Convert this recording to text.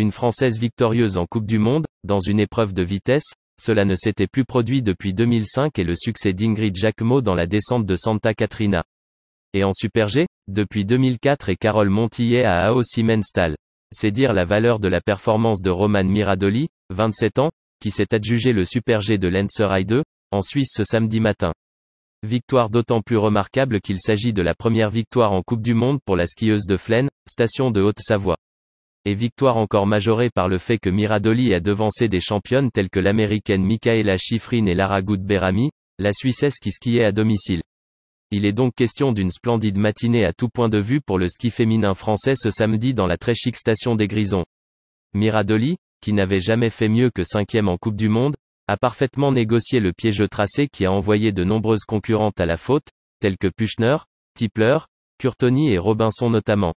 Une Française victorieuse en Coupe du Monde, dans une épreuve de vitesse, cela ne s'était plus produit depuis 2005 et le succès d'Ingrid Jacquemot dans la descente de Santa Catrina. Et en Super G, depuis 2004 et Carole Montillet à Ao C'est dire la valeur de la performance de Roman Miradoli, 27 ans, qui s'est adjugé le Super G de Lenserai 2, en Suisse ce samedi matin. Victoire d'autant plus remarquable qu'il s'agit de la première victoire en Coupe du Monde pour la skieuse de Flaine, station de Haute-Savoie et victoire encore majorée par le fait que Miradoli a devancé des championnes telles que l'américaine Michaela Schifrin et Lara la Suissesse qui skiait à domicile. Il est donc question d'une splendide matinée à tout point de vue pour le ski féminin français ce samedi dans la très chic station des Grisons. Miradoli, qui n'avait jamais fait mieux que cinquième en Coupe du Monde, a parfaitement négocié le piégeux tracé qui a envoyé de nombreuses concurrentes à la faute, telles que Puchner, Tipler, Curtoni et Robinson notamment.